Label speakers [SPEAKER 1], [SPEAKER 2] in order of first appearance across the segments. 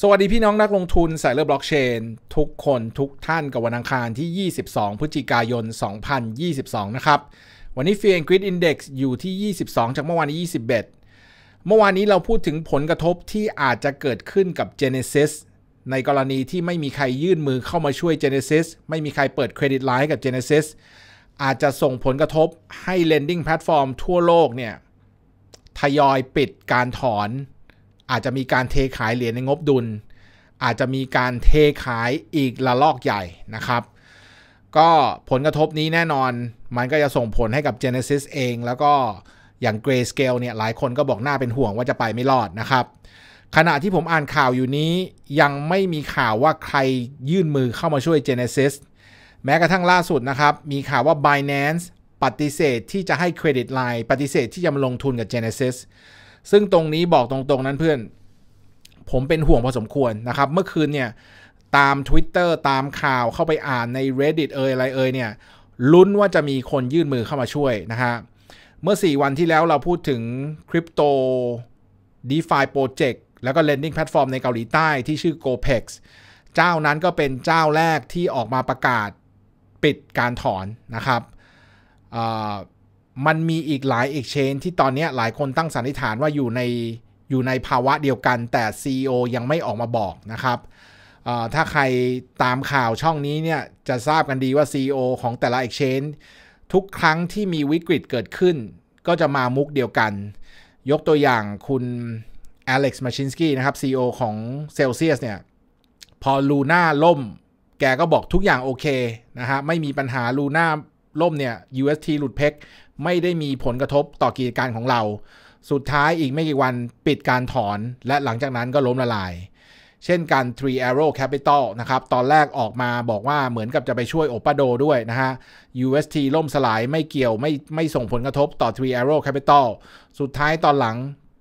[SPEAKER 1] สวัสดีพี่น้องนักลงทุนสายเลือดบล็อกเชน ทุกคนทุกท่านกับวันอังคารที่ 22 พฤศจิกายน 2022 นะครับ วันนี้ฟี a อ and g r ิ e d Index อยู่ที่ 22 จากเมื่อวานนี้21 เมื่อวานนี้เราพูดถึงผลกระทบที่อาจจะเกิดขึ้นกับ Genesis ในกรณีที่ไม่มีใครยื่นมือเข้ามาช่วย Genesis ไม่มีใครเปิดเครดิตไลน์กับ Genesis อาจจะส่งผลกระทบให้ lending platform ทั่วโลกเนี่ยทยอยปิดการถอนอาจจะมีการเทขายเหรียญในงบดุล อาจจะมีการเทขายอีกระลอกใหญ่นะครับ ก็ผลกระทบนี้แน่นอน มันก็จะส่งผลให้กับ Genesis เอง แล้วก็อย่าง Grayscale เนี่ยหลายคนก็บอกหน้าเป็นห่วงว่าจะไปไม่รอดนะครับ ขณะที่ผมอ่านข่าวอยู่นี้ยังไม่มีข่าวว่าใครยื่นมือเข้ามาช่วย Genesis แม้กระทั่งล่าสุดนะครับ มีข่าวว่า Binance ปฏิเสธที่จะให้เครดิตไลน์ปฏิเสธที่จะมาลงทุนกับ Genesis ซึ่งตรงนี้บอกตรงๆนั้นเพื่อน ผมเป็นห่วงพอสมควรนะครับเมื่อคืนเนี่ย ตาม Twitter ตามข่าวเข้าไปอ่านใน Reddit เอ่ยอะไรเอ่ยเนี่ย ลุ้นว่าจะมีคนยื่นมือเข้ามาช่วยนะฮะเมื่อ 4 วันที่แล้วเราพูดถึงคริปโต DeFi Project แล้วก็ Lending Platform ในเกาหลีใต้ที่ชื่อ GoPex เจ้านั้นก็เป็นเจ้าแรกที่ออกมาประกาศปิดการถอนนะครับมันมีอีกหลายเอกเชนที่ตอนนี้หลายคนตั้งสันนิษฐานว่าอยู่ใน อยู่ในภาวะเดียวกันแต่ CEO ยังไม่ออกมาบอกนะครับถ้าใครตามข่าวช่องนี้เนี่ย จะทราบกันดีว่า CEO ของแต่ละเอกเชนทุกครั้งที่มีวิกฤตเกิดขึ้นก็จะมามุกเดียวกัน ยกตัวอย่างคุณอเล็กซ์มาชินสกี้นะครับ CEO ของเซลเซียสเนี่ย พอลูน่าล่มแกก็บอกทุกอย่างโอเคนะฮะไม่มีปัญหาลูน่าล่มเนี่ย UST หลุดเพกไม่ได้มีผลกระทบต่อกิจการของเรา สุดท้ายอีกไม่กี่วันปิดการถอน และหลังจากนั้นก็ล้มละลาย เช่นการ Three Arrow Capital นะครับ ตอนแรกออกมาบอกว่าเหมือนกับจะไปช่วยโอปาโดด้วยนะฮะ UST ล่มสลายไม่เกี่ยวไม่ไม่ส่งผลกระทบต่อ Three Arrow Capital สุดท้ายตอนหลัง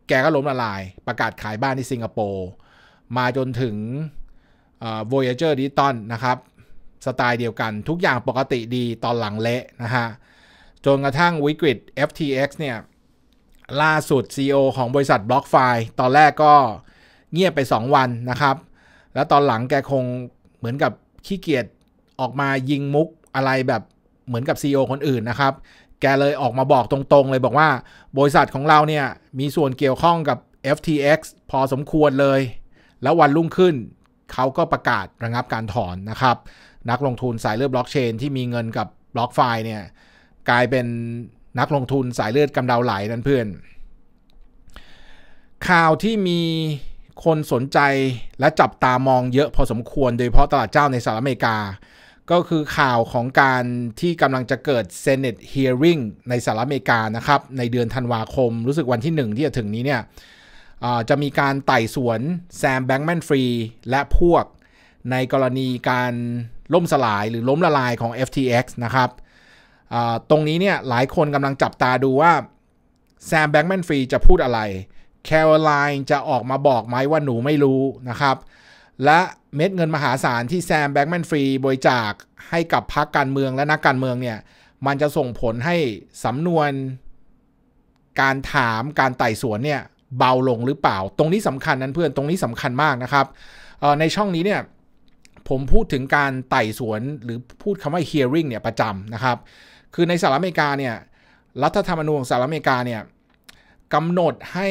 [SPEAKER 1] แกก็ล้มละลายประกาศขายบ้านที่สิงคโปร์มาจนถึง Voyager d i g i t a l นะครับ สไตล์เดียวกันทุกอย่างปกติดีตอนหลังเละนะฮะจนกระทั่งวิกฤต FTX เนี่ยล่าสุด CEO ของบริษัทบล็อกไฟตอนแรกก็เงียบไป 2 วันนะครับ แล้วตอนหลังแกคงเหมือนกับขี้เกียจออกมายิงมุกอะไรแบบเหมือนกับ CEO คนอื่นนะครับ แกเลยออกมาบอกตรงๆ เลยบอกว่า บริษัทของเราเนี่ยมีส่วนเกี่ยวข้องกับ FTX พอสมควรเลย แล้ววันรุ่งขึ้น เขาก็ประกาศระงับการถอนนะครับนักลงทุนสายเลือดบล็อกเชนที่มีเงินกับบล็อกไฟเนี่ยกลายเป็นนักลงทุนสายเลือดกำเดาไหลนั่นเพื่อน ข่าวที่มีคนสนใจและจับตามองเยอะพอสมควร โดยเฉพาะตลาดเจ้าในสหรัฐอเมริกา ก็คือข่าวของการที่กำลังจะเกิด Senate Hearing ในสหรัฐอเมริกานะครับในเดือนธันวาคม รู้สึกวันที่หนึ่งที่จะถึงนี้เนี่ยจะมีการไต่สวนแซมแบงแมนฟรีและพวกในกรณีการล่มสลายหรือล้มละลายของ FTX นะครับตรงนี้เนี่ยหลายคนกำลังจับตาดูว่าแซมแบงค์แมนฟรีจะพูดอะไรแคลรไลน์จะออกมาบอกไหมว่าหนูไม่รู้นะครับ และเม็ดเงินมหาศาลที่แซมแบงค์แมนฟรีบริจาคให้กับพรรคการเมืองและนักการเมืองเนี่ย มันจะส่งผลให้สำนวน การถามการไต่สวนเนี่ยเบาลงหรือเปล่า ตรงนี้สำคัญนั้นเพื่อนตรงนี้สำคัญมากนะครับในช่องนี้เนี่ยผมพูดถึงการไต่สวนหรือพูดคำว่า hearing เนี่ยประจำนะครับคือในสหรัฐอเมริกาเนี่ยรัฐธรรมนูญของสหรัฐอเมริกาเนี่ยกำหนดให้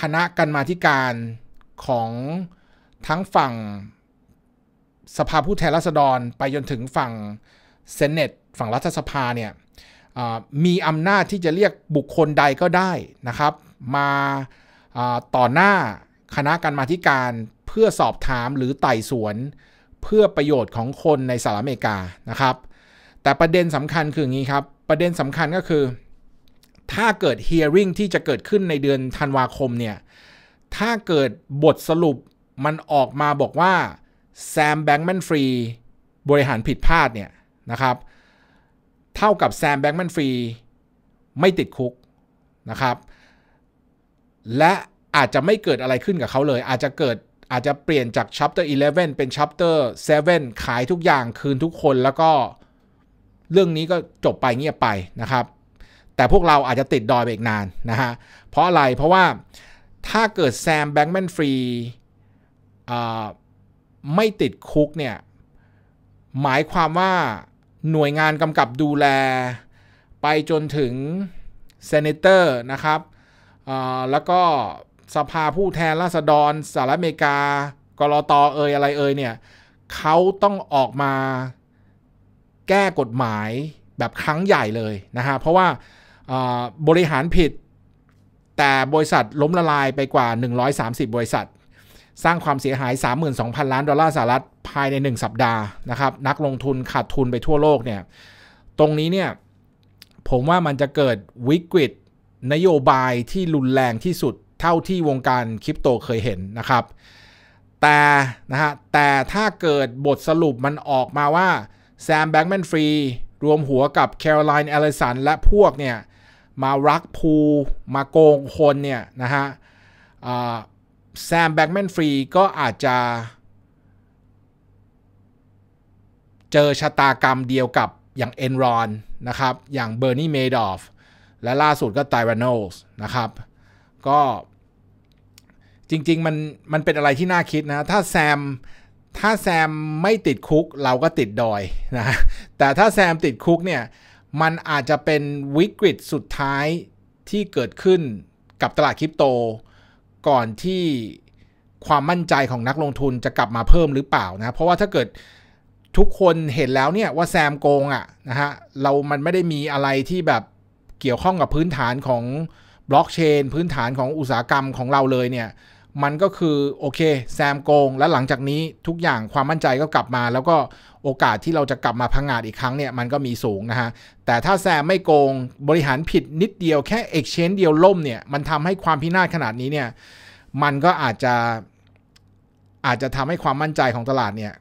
[SPEAKER 1] คณะกรรมาการของทั้งฝั่งสภาผู้แทนราษฎรไปจนถึงฝั่งเซนเนตฝั่งรัฐสภาเนี่ยมีอำนาจที่จะเรียกบุคคลใดก็ได้นะครับ มาต่อหน้าคณะกรรมาการเพื่อสอบถามหรือไต่สวนเพื่อประโยชน์ของคนในสหรัฐอเมริกานะครับแต่ประเด็นสำคัญคืออย่างนี้ครับประเด็นสำคัญก็คือ ถ้าเกิด hearing ที่จะเกิดขึ้นในเดือนธันวาคมเนี่ยถ้าเกิดบทสรุปมันออกมาบอกว่า แซมแบงแมนฟรี บริหารผิดพลาดเนี่ยนะครับ เท่ากับแซมแบงแมนฟรี ไม่ติดคุกนะครับ และอาจจะไม่เกิดอะไรขึ้นกับเขาเลยอาจจะเกิดอาจจะเปลี่ยนจาก chapter 11 เป็น chapter 7 ขายทุกอย่างคืนทุกคนแล้วก็เรื่องนี้ก็จบไปเงียบไปนะครับ แต่พวกเราอาจจะติดดอยไปอีกนานนะฮะ เพราะอะไรเพราะว่าถ้าเกิดแซม แบงค์แมนฟรีไม่ติดคุกเนี่ย หมายความว่าหน่วยงานกำกับดูแล ไปจนถึงเซเนเตอร์นะครับ แล้วก็สภาผู้แทนราษฎรสหรัฐอเมริกากรอตอเอยอะไรเอยเนี่ย เขาต้องออกมาแก้กฎหมายแบบครั้งใหญ่เลยนะฮะ เพราะว่าบริหารผิด แต่บริษัทล้มละลายไปกว่า 130 บริษัท สร้างความเสียหาย 32,000 ล้านดอลลาร์สหรัฐภายใน 1 สัปดาห์นะครับ นักลงทุนขาดทุนไปทั่วโลกเนี่ยตรงนี้เนี่ย ผมว่ามันจะเกิดวิกฤตนโยบายที่รุนแรงที่สุดเท่าที่วงการคริปโตเคยเห็นนะครับแต่นะฮะแต่ถ้าเกิดบทสรุปมันออกมาว่าแซมแบงแมนฟรีรวมหัวกับแคลรไลน์เอลเลสันและพวกเนี่ย มารักพูมาโกงคนเนี่ยนะฮะแซมแบงแมนฟรีก็อาจจะเจอชะตากรรมเดียวกับอย่างเอนรอนนะครับ อย่าง Bernie m เมดอฟและล่าสุดก็ t y r a n อสนะครับ ก็จริงๆมันมันเป็นอะไรที่น่าคิดนะ ถ้าแซมถ้าแซมไม่ติดคุกเราก็ติดดอยนะแต่ถ้าแซมติดคุกเนี่ย มันอาจจะเป็นวิกฤตสุดท้ายที่เกิดขึ้นกับตลาดคริปโต ก่อนที่ความมั่นใจของนักลงทุนจะกลับมาเพิ่มหรือเปล่านะ เพราะว่าถ้าเกิดทุกคนเห็นแล้วเนี่ยว่าแซมโกงอ่ะนะฮะเรามันไม่ได้มีอะไรที่แบบเกี่ยวข้องกับพื้นฐานของบล็อกเชนพื้นฐานของอุตสาหกรรมของเราเลยเนี่ยมันก็คือโอเคแซมโกงและหลังจากนี้ทุกอย่างความมั่นใจก็กลับมา แล้วก็โอกาสที่เราจะกลับมาพังงาดอีกครั้งเนี่ยมันก็มีสูงนะฮะแต่ถ้าแซมไม่โกงบริหารผิดนิดเดียวแค่ Exchange เดียวล่มเนี่ย มันทำให้ความพินาศขนาดนี้เนี่ยมันก็อาจจะอาจจะทำให้ความมั่นใจของตลาดเนี่ย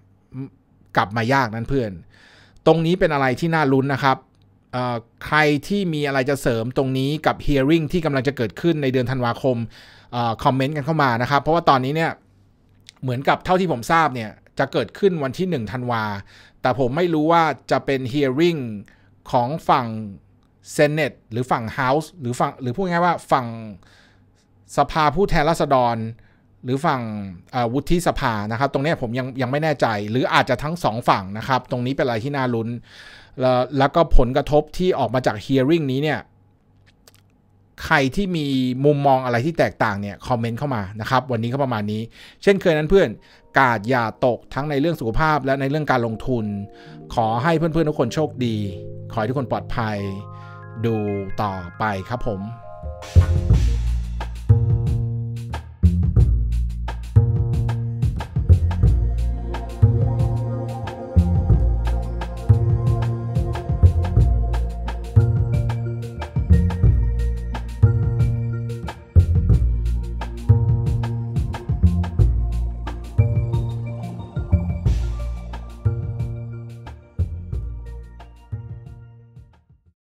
[SPEAKER 1] กลับมายากนั้นเพื่อน ตรงนี้เป็นอะไรที่น่าลุ้นนะครับใครที่มีอะไรจะเสริมตรงนี้กับ hearing ที่กำลังจะเกิดขึ้นในเดือนธันวาคมคอมเมนต์กันเข้ามานะครับ เพราะว่าตอนนี้เนี่ยเหมือนกับเท่าที่ผมทราบเนี่ยจะเกิดขึ้นวันที่1ธันวา แต่ผมไม่รู้ว่าจะเป็น hearing ของฝั่ง Senate หรือฝั่ง House หรือฝั่งหรือพูดง่ายว่าฝั่งสภาผู้แทนราษฎรหรือฝั่งวุฒิสภานะครับ ตรงนี้ผมยังยังไม่แน่ใจ หรืออาจจะทั้งสองฝั่งนะครับ ตรงนี้เป็นอะไรที่น่าลุ้นแล้วแล้วก็ผลกระทบที่ออกมาจากเฮียริ่งนี้เนี่ยใครที่มีมุมมองอะไรที่แตกต่างเนี่ยคอมเมนต์เข้ามานะครับ วันนี้ก็ประมาณนี้ เช่นเคยนั้นเพื่อนกาดอย่าตกทั้งในเรื่องสุขภาพ และในเรื่องการลงทุน ขอให้เพื่อนๆทุกคนโชคดี ขอให้ทุกคนปลอดภัยดูต่อไปครับผม thank you